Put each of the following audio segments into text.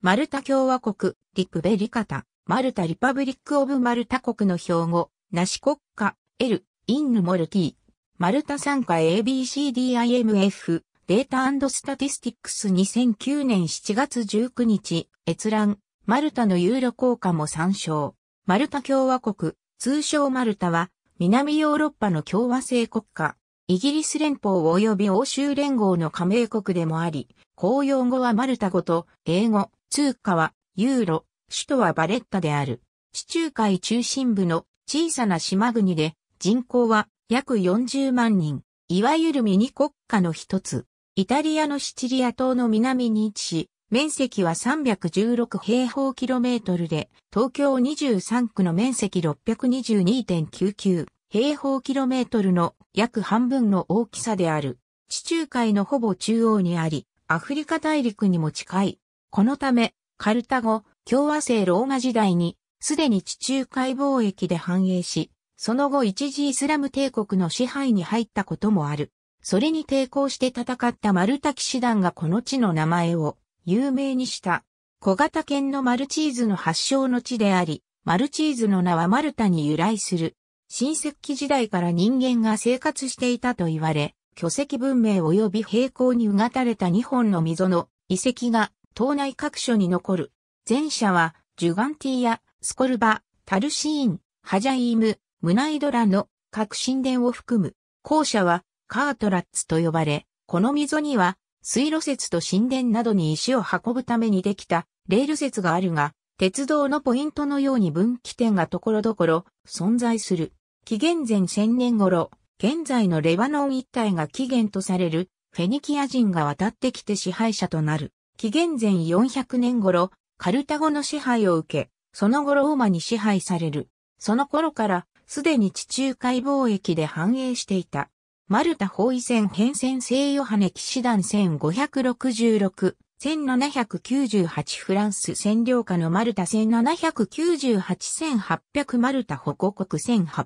マルタ共和国、リプベリカタ、マルタリパブリックオブマルタ国の標語、ナシ国家、エル、インヌモルティ、マルタ参加 ABCDIMF、データスタティスティックス2009年7月19日、閲覧、マルタのユーロ効果も参照。マルタ共和国、通称マルタは、南ヨーロッパの共和制国家、イギリス連邦及び欧州連合の加盟国でもあり、公用語はマルタ語と英語、通貨はユーロ、首都はバレッタである。地中海中心部の小さな島国で人口は約40万人。いわゆるミニ国家の一つ。イタリアのシチリア島の南に位置し、面積は316平方キロメートルで、東京23区の面積622.99平方キロメートルの約半分の大きさである。地中海のほぼ中央にあり、アフリカ大陸にも近い。このため、カルタゴ、共和制ローマ時代に、すでに地中海貿易で繁栄し、その後一時イスラム帝国の支配に入ったこともある。それに抵抗して戦ったマルタ騎士団がこの地の名前を有名にした。小型犬のマルチーズの発祥の地であり、マルチーズの名はマルタに由来する。新石器時代から人間が生活していたと言われ、巨石文明及び平行にうがたれた2本の溝の遺跡が島内各所に残る。前者は、ジュガンティア、スコルバ、タルシーン、ハジャイーム、ムナイドラの各神殿を含む。後者は、カートラッツと呼ばれ、この溝には、水路説と神殿などに石を運ぶためにできたレール説があるが、鉄道のポイントのように分岐点がところどころ存在する。紀元前1000年頃、現在のレバノン一帯が起源とされるフェニキア人が渡ってきて支配者となる。紀元前400年頃、カルタゴの支配を受け、その後ローマに支配される。その頃から、すでに地中海貿易で繁栄していた。マルタ包囲戦変遷聖ヨハネ騎士団1566、1798フランス占領下のマルタ1798 1800マルタ保護国1800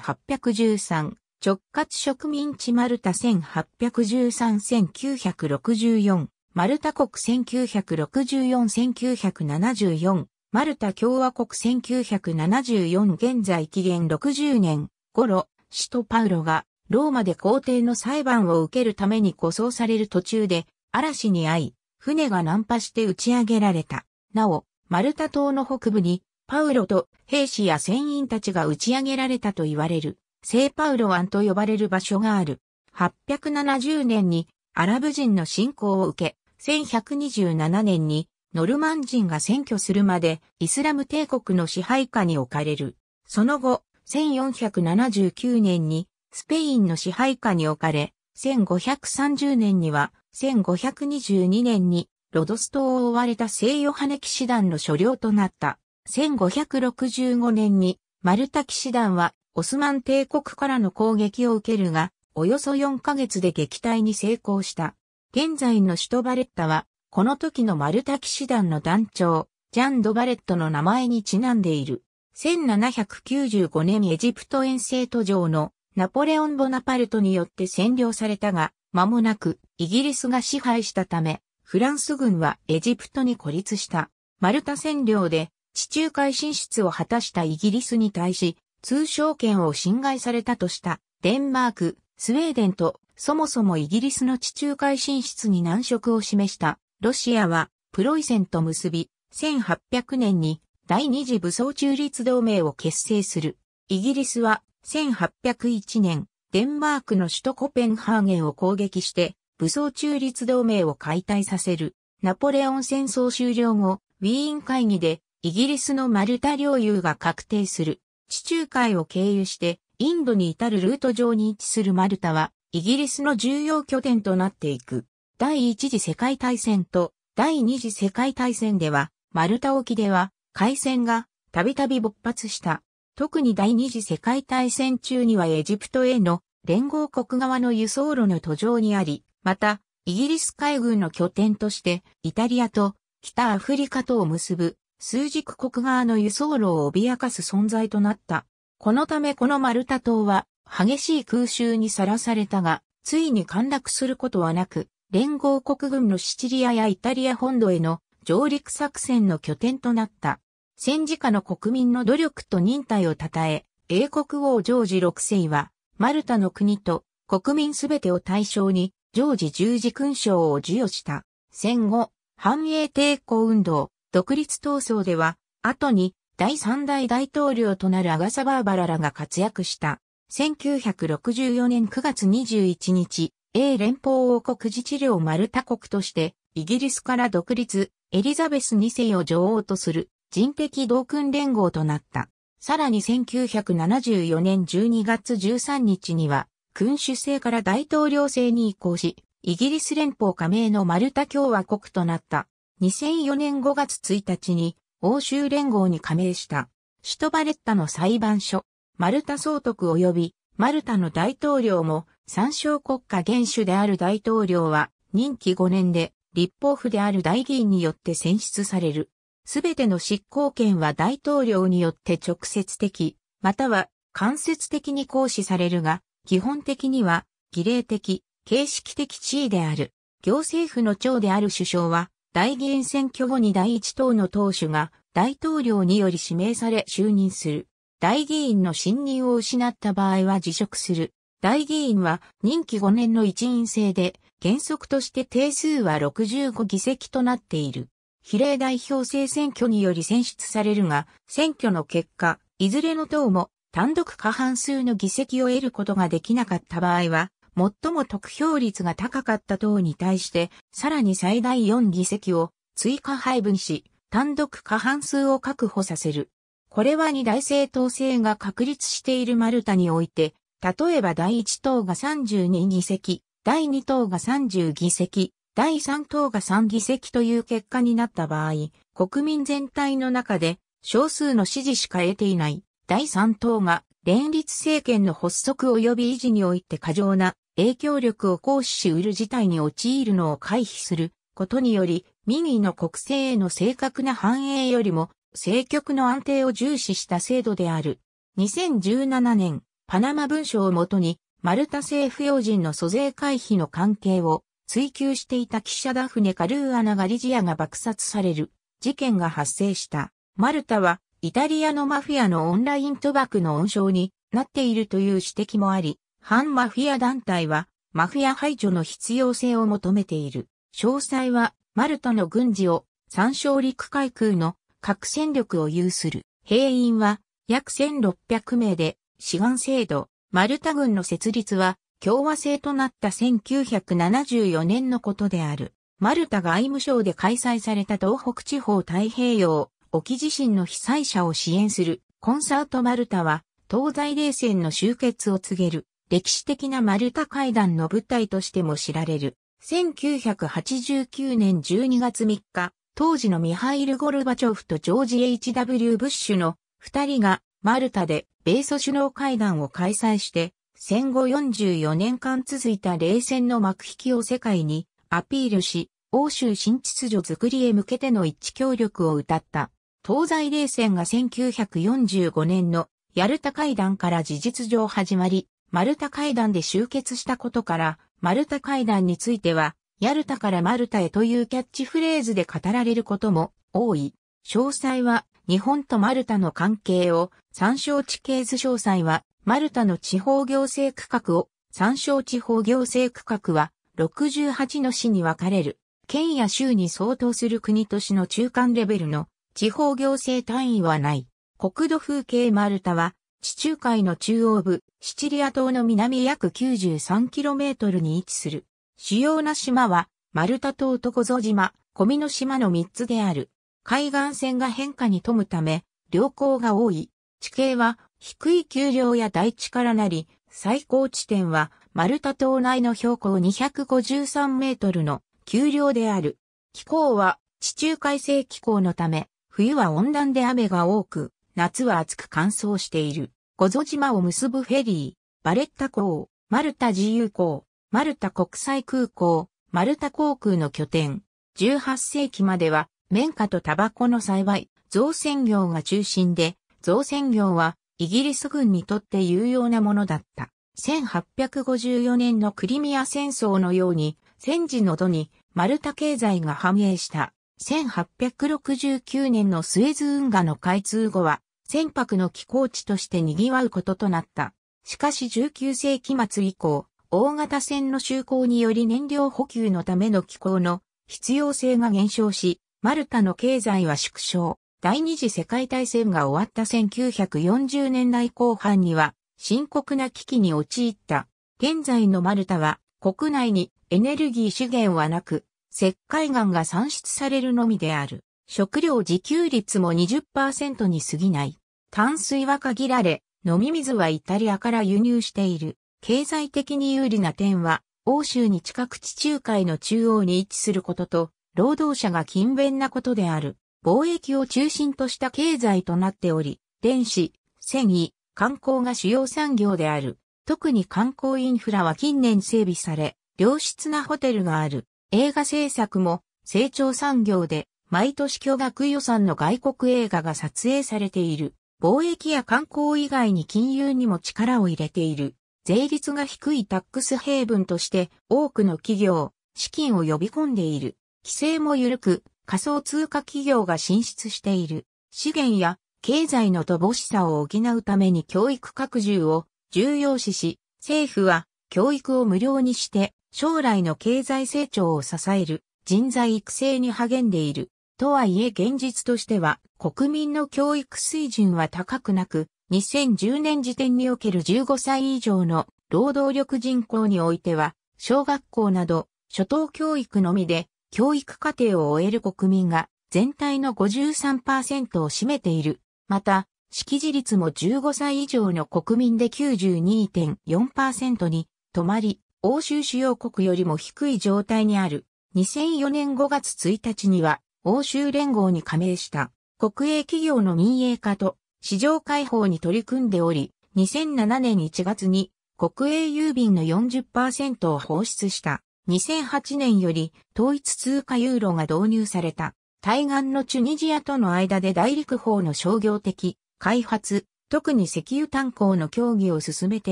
1813直轄植民地マルタ1813 1964マルタ国1964-1974、マルタ共和国1974現在期限60年頃、首都パウロがローマで皇帝の裁判を受けるために護送される途中で嵐に遭い、船が難破して打ち上げられた。なお、マルタ島の北部にパウロと兵士や船員たちが打ち上げられたと言われる、聖パウロ湾と呼ばれる場所がある。870年にアラブ人の信仰を受け、1127年にノルマン人が占拠するまでイスラム帝国の支配下に置かれる。その後、1479年にスペインの支配下に置かれ、1530年には1522年にロドス島を追われた聖ヨハネ騎士団の所領となった。1565年にマルタ騎士団はオスマン帝国からの攻撃を受けるが、およそ4ヶ月で撃退に成功した。現在の首都バレッタは、この時のマルタ騎士団の団長、ジャン・ド・バレットの名前にちなんでいる。1795年エジプト遠征途上のナポレオン・ボナパルトによって占領されたが、間もなくイギリスが支配したため、フランス軍はエジプトに孤立した。マルタ占領で地中海進出を果たしたイギリスに対し、通商権を侵害されたとしたデンマーク、スウェーデンとそもそもイギリスの地中海進出に難色を示したロシアはプロイセンと結び1800年に第二次武装中立同盟を結成する。イギリスは1801年デンマークの首都コペンハーゲンを攻撃して武装中立同盟を解体させる。ナポレオン戦争終了後、ウィーン会議でイギリスのマルタ領有が確定する。地中海を経由してインドに至るルート上に位置するマルタは、イギリスの重要拠点となっていく。第一次世界大戦と第二次世界大戦では、マルタ沖では、海戦がたびたび勃発した。特に第二次世界大戦中にはエジプトへの連合国側の輸送路の途上にあり、また、イギリス海軍の拠点として、イタリアと北アフリカとを結ぶ、数軸国側の輸送路を脅かす存在となった。このためこのマルタ島は激しい空襲にさらされたが、ついに陥落することはなく、連合国軍のシチリアやイタリア本土への上陸作戦の拠点となった。戦時下の国民の努力と忍耐を称え、英国王ジョージ6世は、マルタの国と国民すべてを対象に、ジョージ十字勲章を授与した。戦後、繁栄抵抗運動、独立闘争では、後に第三代大統領となるアガサ・バーバラらが活躍した。1964年9月21日、英連邦王国自治領マルタ国として、イギリスから独立、エリザベス2世を女王とする人的同訓連合となった。さらに1974年12月13日には、君主制から大統領制に移行し、イギリス連邦加盟のマルタ共和国となった。2004年5月1日に欧州連合に加盟した、首都バレッタの裁判所、マルタ総督及びマルタの大統領も、参照国家元首である大統領は、任期5年で、立法府である大議員によって選出される。すべての執行権は大統領によって直接的、または間接的に行使されるが、基本的には、儀礼的、形式的地位である。行政府の長である首相は、代議員選挙後に第一党の党首が大統領により指名され就任する。代議員の信任を失った場合は辞職する。代議員は任期5年の一員制で、原則として定数は65議席となっている。比例代表制選挙により選出されるが、選挙の結果、いずれの党も単独過半数の議席を得ることができなかった場合は、最も得票率が高かった党に対して、さらに最大4議席を追加配分し、単独過半数を確保させる。これは二大政党制が確立しているマルタにおいて、例えば第1党が32議席、第2党が30議席、第3党が3議席という結果になった場合、国民全体の中で少数の支持しか得ていない第3党が連立政権の発足及び維持において過剰な影響力を行使し得る事態に陥るのを回避することにより、民意の国政への正確な反映よりも、政局の安定を重視した制度である。2017年、パナマ文書をもとに、マルタ政府要人の租税回避の関係を追求していた記者ダフネ・カルーアナ・ガリジアが爆殺される事件が発生した。マルタはイタリアのマフィアのオンライン賭博の温床になっているという指摘もあり、反マフィア団体は、マフィア排除の必要性を求めている。詳細は、マルタの軍事を、参照陸海空の核戦力を有する。兵員は、約1600名で、志願制度、マルタ軍の設立は、共和制となった1974年のことである。マルタ外務省で開催された東北地方太平洋沖地震の被災者を支援するコンサートマルタは東西冷戦の終結を告げる歴史的なマルタ会談の舞台としても知られる。1989年12月3日、当時のミハイル・ゴルバチョフとジョージ・ H.W. ブッシュの二人がマルタで米ソ首脳会談を開催して、戦後44年間続いた冷戦の幕引きを世界にアピールし、欧州新秩序作りへ向けての一致協力を謳った。東西冷戦が1945年のヤルタ会談から事実上始まり、マルタ会談で集結したことから、マルタ会談については、ヤルタからマルタへというキャッチフレーズで語られることも多い。詳細は、日本とマルタの関係を、参照地形図詳細は、マルタの地方行政区画を、参照地方行政区画は、68の市に分かれる。県や州に相当する国都市の中間レベルの地方行政単位はない。国土風景マルタは地中海の中央部、シチリア島の南約 93km に位置する。主要な島は、マルタ島と小ゾ島、コミの島の3つである。海岸線が変化に富むため、良好が多い。地形は、低い丘陵や大地からなり、最高地点は、マルタ島内の標高253メートルの丘陵である。気候は、地中海性気候のため、冬は温暖で雨が多く、夏は暑く乾燥している。五座島を結ぶフェリー、バレッタ港、マルタ自由港、マルタ国際空港、マルタ航空の拠点。18世紀までは、綿花とタバコの栽培、造船業が中心で、造船業はイギリス軍にとって有用なものだった。1854年のクリミア戦争のように、戦時の度にマルタ経済が繁栄した。1869年のスエズ運河の開通後は、船舶の寄港地として賑わうこととなった。しかし19世紀末以降、大型船の就航により燃料補給のための寄港の必要性が減少し、マルタの経済は縮小。第二次世界大戦が終わった1940年代後半には深刻な危機に陥った。現在のマルタは国内にエネルギー資源はなく、石灰岩が産出されるのみである。食料自給率も20%に過ぎない。淡水は限られ、飲み水はイタリアから輸入している。経済的に有利な点は、欧州に近く地中海の中央に位置することと、労働者が勤勉なことである。貿易を中心とした経済となっており、電子、繊維、観光が主要産業である。特に観光インフラは近年整備され、良質なホテルがある。映画制作も成長産業で毎年巨額予算の外国映画が撮影されている。貿易や観光以外に金融にも力を入れている。税率が低いタックスヘイブンとして多くの企業、資金を呼び込んでいる。規制も緩く、仮想通貨企業が進出している。資源や経済の乏しさを補うために教育拡充を重要視し、政府は教育を無料にして将来の経済成長を支える人材育成に励んでいる。とはいえ現実としては国民の教育水準は高くなく、2010年時点における15歳以上の労働力人口においては、小学校など初等教育のみで教育課程を終える国民が全体の53%を占めている。また、識字率も15歳以上の国民で92.4%に止まり、欧州主要国よりも低い状態にある。2004年5月1日には欧州連合に加盟した国営企業の民営化と市場開放に取り組んでおり、2007年1月に国営郵便の40%を放出した2008年より統一通貨ユーロが導入された対岸のチュニジアとの間で大陸法の商業的開発、特に石油炭鉱の協議を進めて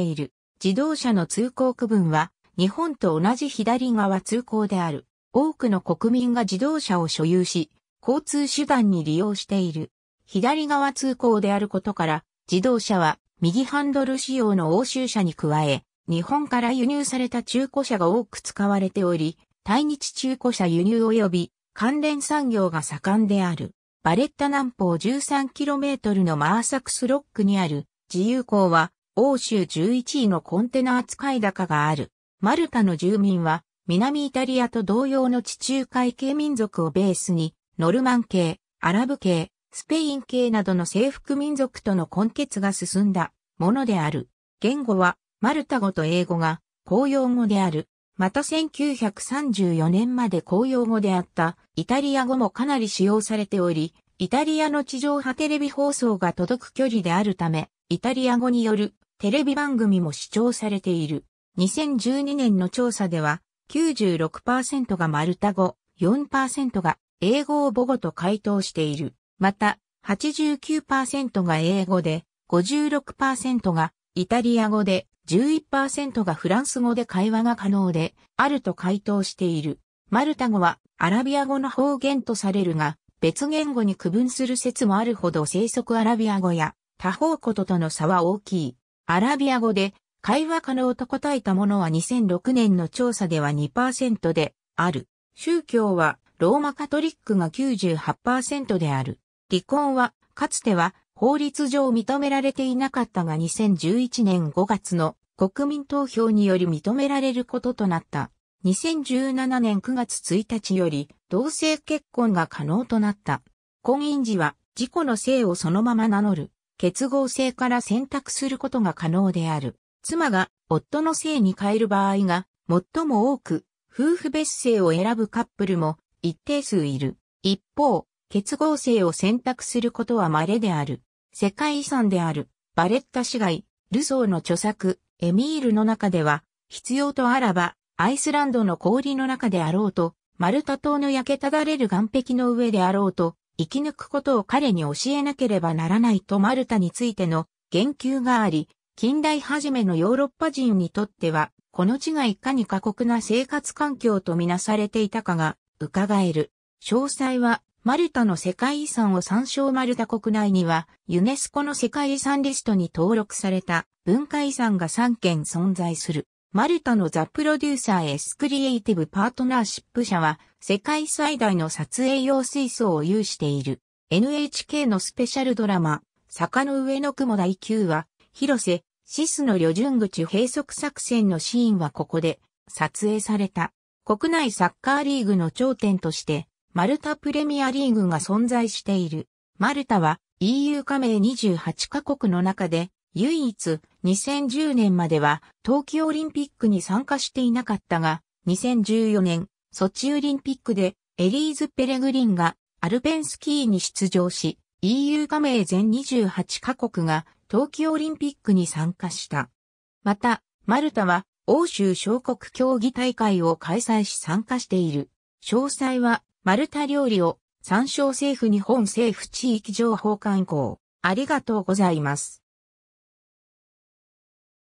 いる自動車の通行区分は日本と同じ左側通行である。多くの国民が自動車を所有し、交通手段に利用している。左側通行であることから、自動車は右ハンドル仕様の欧州車に加え、日本から輸入された中古車が多く使われており、対日中古車輸入及び関連産業が盛んである。バレッタ南方 13km のマーサクスロックにある自由港は欧州11位のコンテナ扱い高がある。マルタの住民は南イタリアと同様の地中海系民族をベースに、ノルマン系、アラブ系、スペイン系などの征服民族との根結が進んだものである。言語はマルタ語と英語が公用語である。また1934年まで公用語であったイタリア語もかなり使用されており、イタリアの地上波テレビ放送が届く距離であるため、イタリア語によるテレビ番組も視聴されている。2012年の調査では、96%がマルタ語、4%が英語を母語と回答している。また、89%が英語で、56%がイタリア語で、11%がフランス語で会話が可能で、あると回答している。マルタ語はアラビア語の方言とされるが、別言語に区分する説もあるほど生息アラビア語や他方こととの差は大きい。アラビア語で会話可能と答えたものは2006年の調査では2%である。宗教はローマカトリックが98%である。離婚はかつては法律上認められていなかったが2011年5月の国民投票により認められることとなった。2017年9月1日より同性結婚が可能となった。婚姻時は自己の性をそのまま名乗る、結合性から選択することが可能である。妻が夫の姓に変える場合が最も多く、夫婦別姓を選ぶカップルも一定数いる。一方、結合性を選択することは稀である。世界遺産である、バレッタ市街、ルソーの著作、エミールの中では、必要とあらば、アイスランドの氷の中であろうと、マルタ島の焼けただれる岩壁の上であろうと、生き抜くことを彼に教えなければならないとマルタについての言及があり、近代初めのヨーロッパ人にとっては、この地がいかに過酷な生活環境とみなされていたかが、伺える。詳細は、マルタの世界遺産を参照マルタ国内には、ユネスコの世界遺産リストに登録された文化遺産が3件存在する。マルタのザ・プロデューサーエスクリエイティブ・パートナーシップ社は、世界最大の撮影用水槽を有している。NHK のスペシャルドラマ、坂の上の雲第9話、広瀬、シスの旅順口閉塞作戦のシーンはここで撮影された。国内サッカーリーグの頂点として、マルタプレミアリーグが存在している。マルタは EU 加盟28カ国の中で、唯一2010年までは冬季オリンピックに参加していなかったが、2014年、ソチオリンピックでエリーズ・ペレグリンがアルペンスキーに出場し、EU 加盟全28カ国が冬季オリンピックに参加した。また、マルタは欧州小国競技大会を開催し参加している。詳細は、マルタ料理を参照政府日本政府地域情報観光。ありがとうございます。